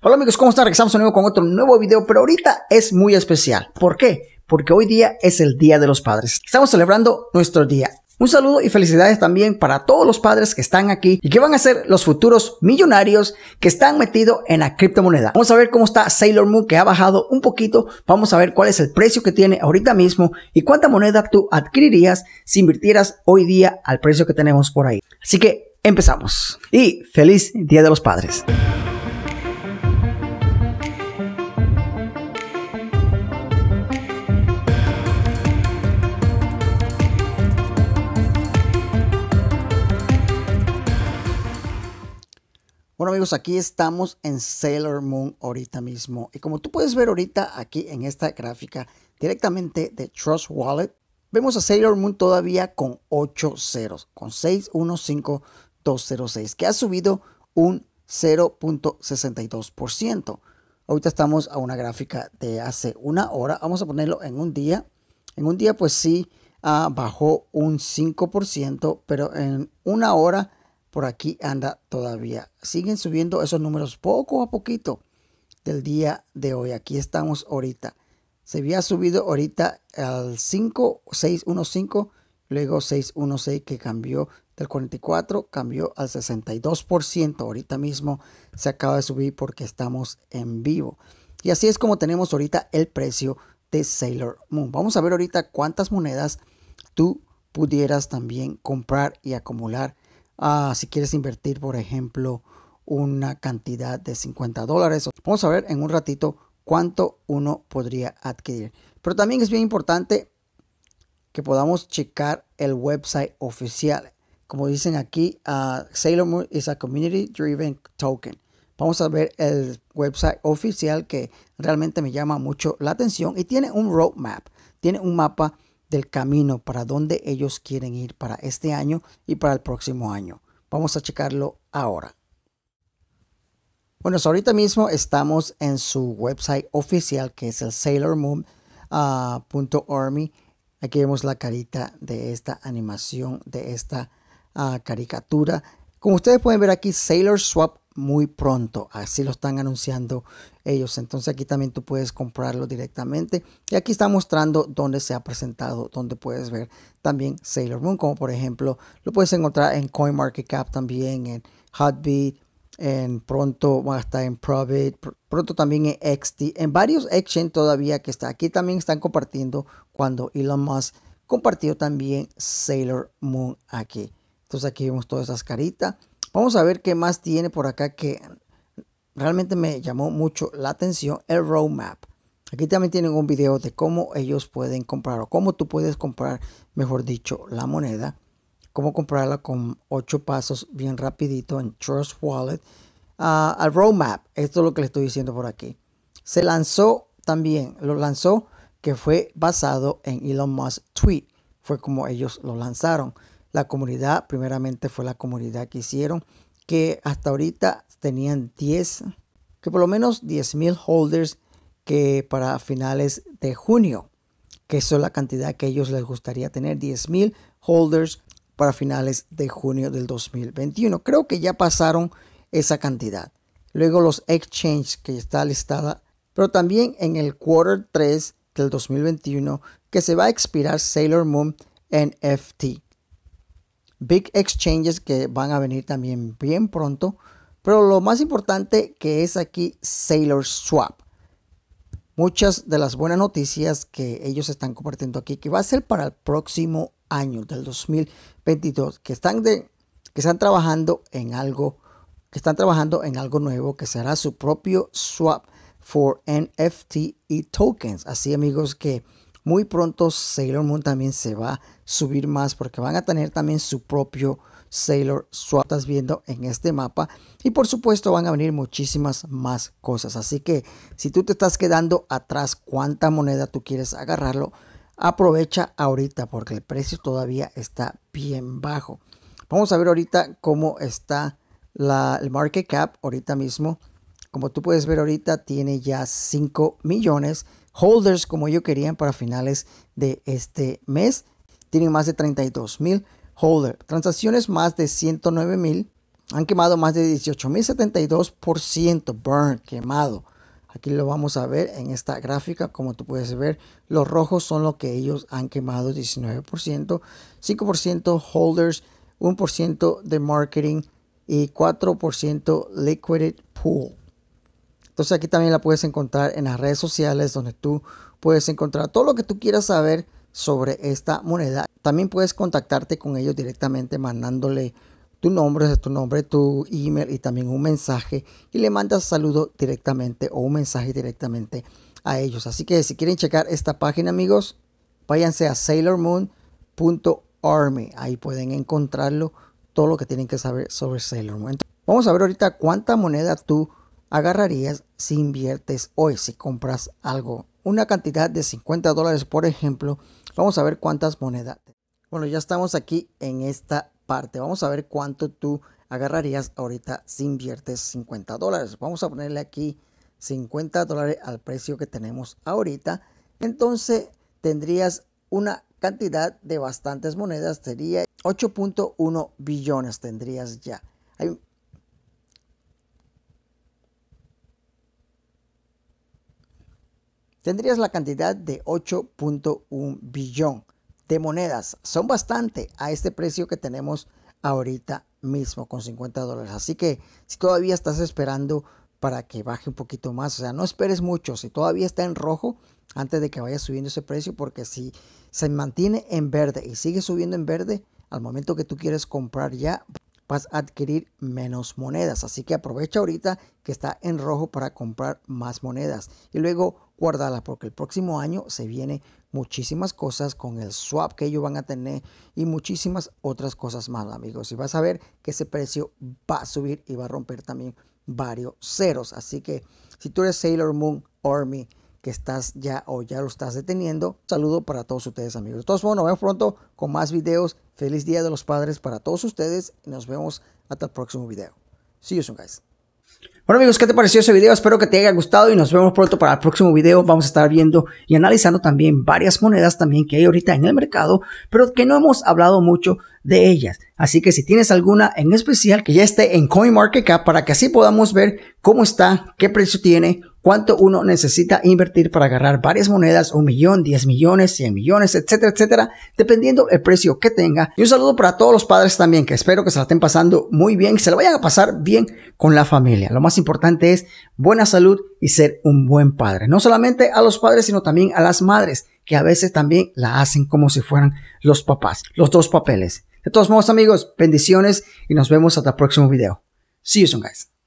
Hola amigos, ¿cómo están? Regresamos de nuevo con otro nuevo video, pero ahorita es muy especial. ¿Por qué? Porque hoy día es el Día de los Padres. Estamos celebrando nuestro día. Un saludo y felicidades también para todos los padres que están aquí y que van a ser los futuros millonarios que están metidos en la criptomoneda. Vamos a ver cómo está Sailor Moon que ha bajado un poquito. Vamos a ver cuál es el precio que tiene ahorita mismo y cuánta moneda tú adquirirías si invirtieras hoy día al precio que tenemos por ahí. Así que empezamos. Y feliz Día de los Padres. amigos, aquí estamos en Sailor Moon ahorita mismo. Y como tú puedes ver ahorita aquí en esta gráfica directamente de Trust Wallet, vemos a Sailor Moon todavía con 8 ceros, con 615206, que ha subido un 0.62%. Ahorita estamos a una gráfica de hace una hora. Vamos a ponerlo en un día. En un día pues sí ah, bajó un 5%, pero en una hora por aquí anda todavía. Siguen subiendo esos números poco a poquito del día de hoy. Aquí estamos ahorita. Se había subido ahorita al 5.615, luego 616 que cambió del 44, cambió al 62%. Ahorita mismo se acaba de subir porque estamos en vivo. Y así es como tenemos ahorita el precio de Sailor Moon. Vamos a ver ahorita cuántas monedas tú pudieras también comprar y acumular Ah, si quieres invertir, por ejemplo, una cantidad de 50 dólares. Vamos a ver en un ratito cuánto uno podría adquirir. Pero también es bien importante que podamos checar el website oficial. Como dicen aquí, ah, Sailor Moon is a community driven token. Vamos a ver el website oficial que realmente me llama mucho la atención y tiene un roadmap, tiene un mapa del camino para donde ellos quieren ir para este año y para el próximo año. Vamos a checarlo ahora. Bueno, ahorita mismo estamos en su website oficial que es el sailormoon.army. Ah, aquí vemos la carita de esta animación, de esta ah, caricatura. Como ustedes pueden ver aquí, Sailor Swap muy pronto. Así lo están anunciando ellos. Entonces aquí también tú puedes comprarlo directamente. Y aquí está mostrando dónde se ha presentado, donde puedes ver también Sailor Moon, como por ejemplo lo puedes encontrar en CoinMarketCap también, en Hotbit, en pronto va a estar en Probit, pronto también en XT, en varios exchange todavía que está. Aquí también están compartiendo cuando Elon Musk compartió también Sailor Moon aquí. Entonces aquí vemos todas esas caritas. Vamos a ver qué más tiene por acá que realmente me llamó mucho la atención, el roadmap. Aquí también tienen un video de cómo ellos pueden comprar o cómo tú puedes comprar, mejor dicho, la moneda. Cómo comprarla con ocho pasos bien rapidito en Trust Wallet. Ah, al roadmap, esto es lo que le estoy diciendo por aquí. Se lanzó también, lo lanzó que fue basado en Elon Musk tweet. Fue como ellos lo lanzaron la comunidad, primeramente fue la comunidad que hicieron, que hasta ahorita tenían 10, que por lo menos 10 mil holders que para finales de junio, que es la cantidad que ellos les gustaría tener, 10 mil holders para finales de junio del 2021. Creo que ya pasaron esa cantidad. Luego los exchanges que está listada, pero también en el quarter 3 del 2021 que se va a expirar Sailor Moon NFT big exchanges que van a venir también bien pronto. Pero lo más importante que es aquí Sailor Swap. Muchas de las buenas noticias que ellos están compartiendo aquí, que va a ser para el próximo año del 2022, que están, de, que están trabajando en algo, que están trabajando en algo nuevo, que será su propio swap for NFT y tokens. Así amigos que muy pronto Sailor Moon también se va a subir más porque van a tener también su propio Sailor Swap, estás viendo en este mapa. Y por supuesto van a venir muchísimas más cosas. Así que si tú te estás quedando atrás cuánta moneda tú quieres agarrarlo, aprovecha ahorita porque el precio todavía está bien bajo. Vamos a ver ahorita cómo está la, el market cap ahorita mismo. Como tú puedes ver ahorita tiene ya 5 millones holders como ellos querían para finales de este mes. Tienen más de 32 mil holders. Transacciones más de 109 mil. Han quemado más de mil 72%. Burn, quemado. Aquí lo vamos a ver en esta gráfica. Como tú puedes ver, los rojos son lo que ellos han quemado, 19%. 5% holders, 1% de marketing y 4% liquided pool. Entonces aquí también la puedes encontrar en las redes sociales donde tú puedes encontrar todo lo que tú quieras saber sobre esta moneda. También puedes contactarte con ellos directamente mandándole tu nombre, tu nombre, tu email y también un mensaje y le mandas saludo directamente o un mensaje directamente a ellos. Así que si quieren checar esta página amigos, váyanse a sailormoon.army. Ahí pueden encontrarlo todo lo que tienen que saber sobre Sailor Moon. vamos a ver ahorita cuánta moneda tú agarrarías si inviertes hoy, si compras algo. Una cantidad de 50 dólares, por ejemplo. Vamos a ver cuántas monedas. Bueno, ya estamos aquí en esta parte. Vamos a ver cuánto tú agarrarías ahorita si inviertes 50 dólares. Vamos a ponerle aquí 50 dólares al precio que tenemos ahorita. Entonces tendrías una cantidad de bastantes monedas. Sería 8.1 billones tendrías ya. Hay tendrías la cantidad de 8.1 billón de monedas. Son bastante a este precio que tenemos ahorita mismo con 50 dólares. Así que si todavía estás esperando para que baje un poquito más, o sea, no esperes mucho. Si todavía está en rojo, antes de que vaya subiendo ese precio, porque si se mantiene en verde y sigue subiendo en verde, al momento que tú quieres comprar ya, vas a adquirir menos monedas. Así que aprovecha ahorita que está en rojo para comprar más monedas. Y luego guardarla porque el próximo año se viene muchísimas cosas con el swap que ellos van a tener y muchísimas otras cosas más, amigos. Y vas a ver que ese precio va a subir y va a romper también varios ceros. Así que si tú eres Sailor Moon Army que estás ya o ya lo estás deteniendo, saludo para todos ustedes, amigos. De todos modos, nos vemos pronto con más videos. Feliz Día de los Padres para todos ustedes y nos vemos hasta el próximo video. See you soon, guys. Bueno amigos, ¿qué te pareció ese video? Espero que te haya gustado y nos vemos pronto para el próximo video. Vamos a estar viendo y analizando también varias monedas también que hay ahorita en el mercado, pero que no hemos hablado mucho de ellas. Así que si tienes alguna en especial que ya esté en CoinMarketCap para que así podamos ver cómo está, qué precio tiene, cuánto uno necesita invertir para agarrar varias monedas, un millón, diez millones, cien millones, etcétera, etcétera, dependiendo el precio que tenga. Y un saludo para todos los padres también, que espero que se la estén pasando muy bien, que se la vayan a pasar bien con la familia. Lo más importante es buena salud y ser un buen padre. No solamente a los padres, sino también a las madres, que a veces también la hacen como si fueran los papás, los dos papeles. De todos modos, amigos, bendiciones y nos vemos hasta el próximo video. See you soon, guys.